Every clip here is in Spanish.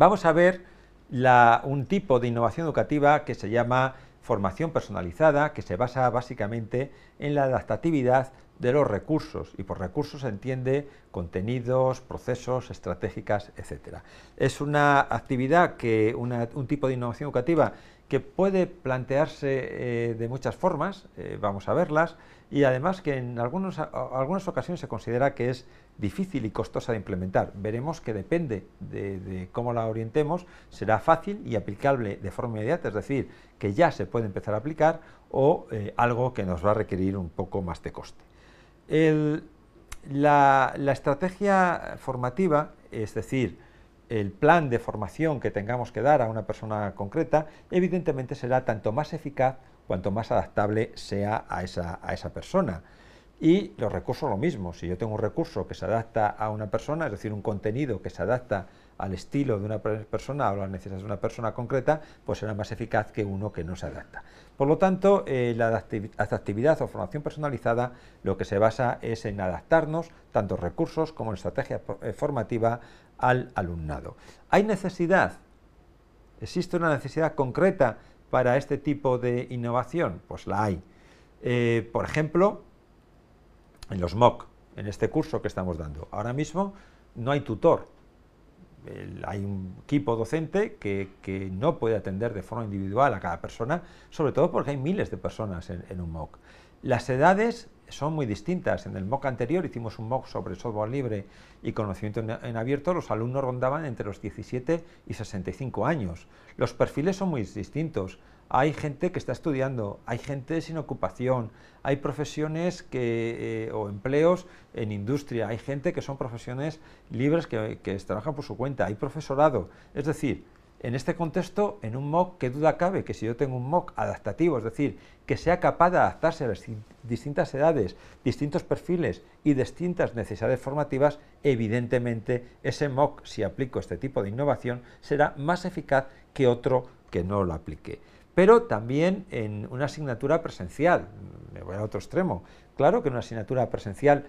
vamos a ver un tipo de innovación educativa que se llama formación personalizada, que se basa básicamente en la adaptatividad de los recursos, y por recursos se entiende contenidos, procesos, estratégicas, etc. Es una actividad, que un tipo de innovación educativa que puede plantearse eh, de muchas formas, eh, vamos a verlas, y además que en algunas ocasiones se considera que es difícil y costosa de implementar. Veremos que depende de, cómo la orientemos, será fácil y aplicable de forma inmediata, es decir, que ya se puede empezar a aplicar o eh, algo que nos va a requerir un poco más de coste la, estrategia formativa, es decir, el plan de formación que tengamos que dar a una persona concreta, evidentemente será tanto más eficaz cuanto más adaptable sea a esa, a esa persona. Y los recursos lo mismo, si yo tengo un recurso que se adapta a una persona, es decir, un contenido que se adapta al estilo de una persona o las necesidades de una persona concreta, pues será más eficaz que uno que no se adapta. Por lo tanto, eh, la adaptividad o formación personalizada lo que se basa es en adaptarnos, tanto recursos como estrategia eh, formativa, al alumnado. ¿Hay necesidad? ¿Existe una necesidad concreta para este tipo de innovación? Pues la hay. Eh, por ejemplo, en los MOOC, en este curso que estamos dando. Ahora mismo no hay tutor, hay un equipo docente que, no puede atender de forma individual a cada persona, sobre todo porque hay miles de personas en, en un MOOC. Las edades son muy distintas. En el MOOC anterior hicimos un MOOC sobre software libre y conocimiento en, abierto, los alumnos rondaban entre los 17 y 65 años. Los perfiles son muy distintos. Hay gente que está estudiando, hay gente sin ocupación, hay profesiones que, eh, o empleos en industria, hay gente que son profesiones libres que, que trabajan por su cuenta, hay profesorado. Es decir, en este contexto, en un MOOC, ¿qué duda cabe? Que si yo tengo un MOOC adaptativo, es decir, que sea capaz de adaptarse a las distintas edades, distintos perfiles y distintas necesidades formativas, evidentemente ese MOOC, si aplico este tipo de innovación, será más eficaz que otro que no lo aplique. Pero también en una asignatura presencial, me voy a otro extremo, claro que en una asignatura presencial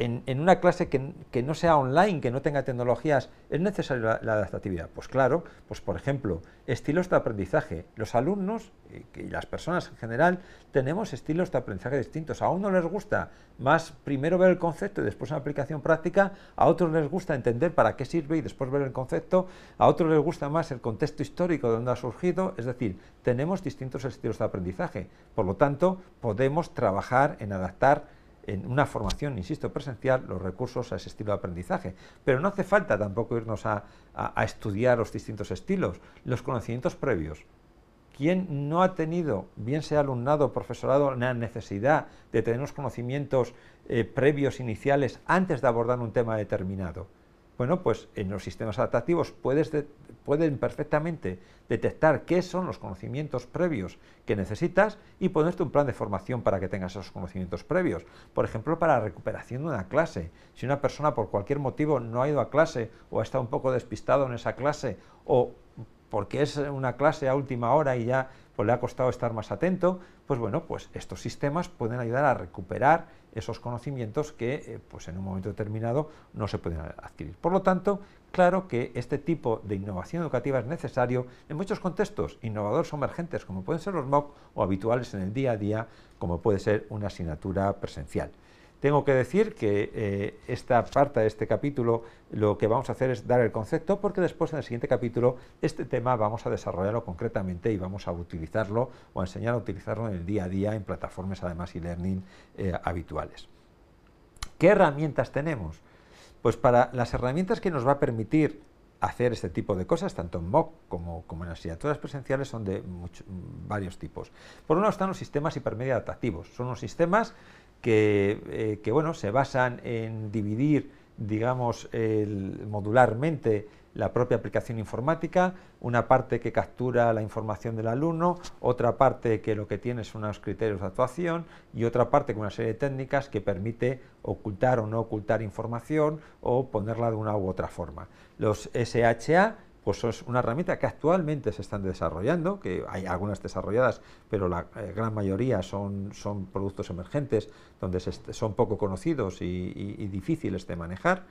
en, una clase que, no sea online, que no tenga tecnologías, ¿es necesaria la, adaptatividad? Pues claro, pues por ejemplo, estilos de aprendizaje. Los alumnos eh, y, las personas en general tenemos estilos de aprendizaje distintos. A uno les gusta más primero ver el concepto y después una aplicación práctica, a otros les gusta entender para qué sirve y después ver el concepto, a otros les gusta más el contexto histórico de donde ha surgido, es decir, tenemos distintos estilos de aprendizaje. Por lo tanto, podemos trabajar en adaptar en una formación, insisto, presencial, los recursos a ese estilo de aprendizaje. Pero no hace falta tampoco irnos a, estudiar los distintos estilos, los conocimientos previos. ¿Quién no ha tenido, bien sea alumnado, o profesorado, la necesidad de tener unos conocimientos eh, previos, iniciales, antes de abordar un tema determinado? Bueno, pues en los sistemas adaptativos puedes pueden perfectamente detectar qué son los conocimientos previos que necesitas y ponerte un plan de formación para que tengas esos conocimientos previos. Por ejemplo, para la recuperación de una clase. Si una persona por cualquier motivo no ha ido a clase o ha estado un poco despistado en esa clase o porque es una clase a última hora y ya o pues le ha costado estar más atento, pues bueno, pues estos sistemas pueden ayudar a recuperar esos conocimientos que eh, pues en un momento determinado no se pueden adquirir. Por lo tanto, claro que este tipo de innovación educativa es necesario en muchos contextos innovadores o emergentes, como pueden ser los MOOC, o habituales en el día a día, como puede ser una asignatura presencial. Tengo que decir que eh, esta parte de este capítulo lo que vamos a hacer es dar el concepto porque después en el siguiente capítulo este tema vamos a desarrollarlo concretamente y vamos a utilizarlo o a enseñar a utilizarlo en el día a día en plataformas además e-learning eh, habituales. ¿Qué herramientas tenemos? Pues para las herramientas que nos va a permitir hacer este tipo de cosas, tanto en MOOC como, como en asignaturas presenciales, son de varios tipos. Por uno están los sistemas hipermedia adaptativos. Son los sistemas eh, que, bueno, se basan en dividir, digamos, el, modularmente la propia aplicación informática, una parte que captura la información del alumno, otra parte que lo que tiene son unos criterios de actuación y otra parte con una serie de técnicas que permite ocultar o no ocultar información o ponerla de una u otra forma. Los SHA pues es una herramienta que actualmente se están desarrollando, que hay algunas desarrolladas, pero la eh, gran mayoría son, productos emergentes, donde son poco conocidos y difíciles de manejar.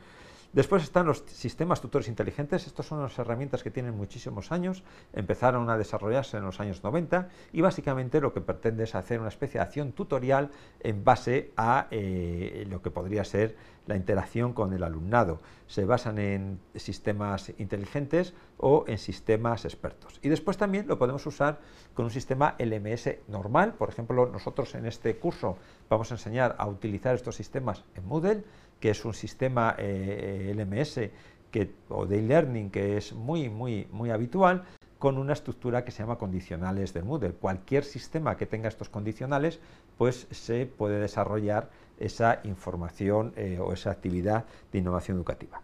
Después están los sistemas tutores inteligentes, estas son las herramientas que tienen muchísimos años, empezaron a desarrollarse en los años 90 y básicamente lo que pretende es hacer una especie de acción tutorial en base a eh, lo que podría ser la interacción con el alumnado. Se basan en sistemas inteligentes o en sistemas expertos. Y después también lo podemos usar con un sistema LMS normal, por ejemplo, nosotros en este curso vamos a enseñar a utilizar estos sistemas en Moodle, que es un sistema eh, eh, LMS o de e-learning que es muy, muy, muy habitual, con una estructura que se llama condicionales del Moodle. Cualquier sistema que tenga estos condicionales, pues se puede desarrollar esa información eh, o esa actividad de innovación educativa.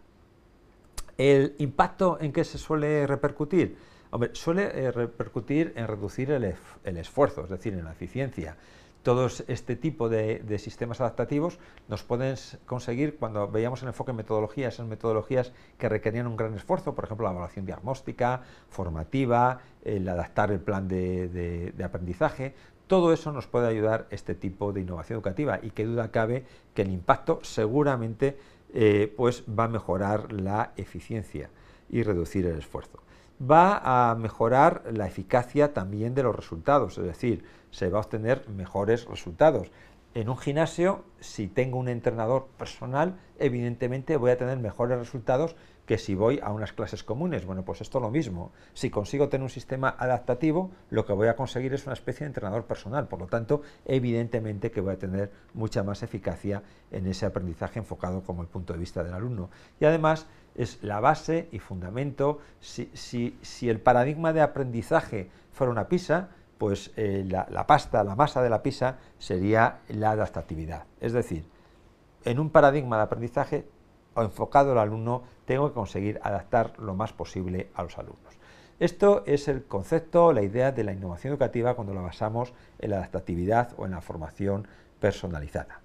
¿El impacto en qué se suele repercutir? Hombre, suele repercutir en reducir el esfuerzo, es decir, en la eficiencia todos este tipo de, sistemas adaptativos nos pueden conseguir cuando veíamos el enfoque en metodologías, esas metodologías que requerían un gran esfuerzo, por ejemplo la evaluación diagnóstica, formativa, el adaptar el plan de, aprendizaje, todo eso nos puede ayudar este tipo de innovación educativa y qué duda cabe que el impacto seguramente eh, pues va a mejorar la eficiencia y reducir el esfuerzo. Va a mejorar la eficacia también de los resultados, es decir, se va a obtener mejores resultados. En un gimnasio, si tengo un entrenador personal, evidentemente voy a tener mejores resultados que si voy a unas clases comunes. Bueno, pues esto es lo mismo. Si consigo tener un sistema adaptativo, lo que voy a conseguir es una especie de entrenador personal. Por lo tanto, evidentemente que voy a tener mucha más eficacia en ese aprendizaje enfocado como el punto de vista del alumno. Y además es la base y fundamento. Si, el paradigma de aprendizaje fuera una pisa pues eh, la, pasta, la masa de la pizza sería la adaptatividad. Es decir, en un paradigma de aprendizaje o enfocado al alumno, tengo que conseguir adaptar lo más posible a los alumnos. Esto es el concepto, la idea de la innovación educativa cuando la basamos en la adaptatividad o en la formación personalizada.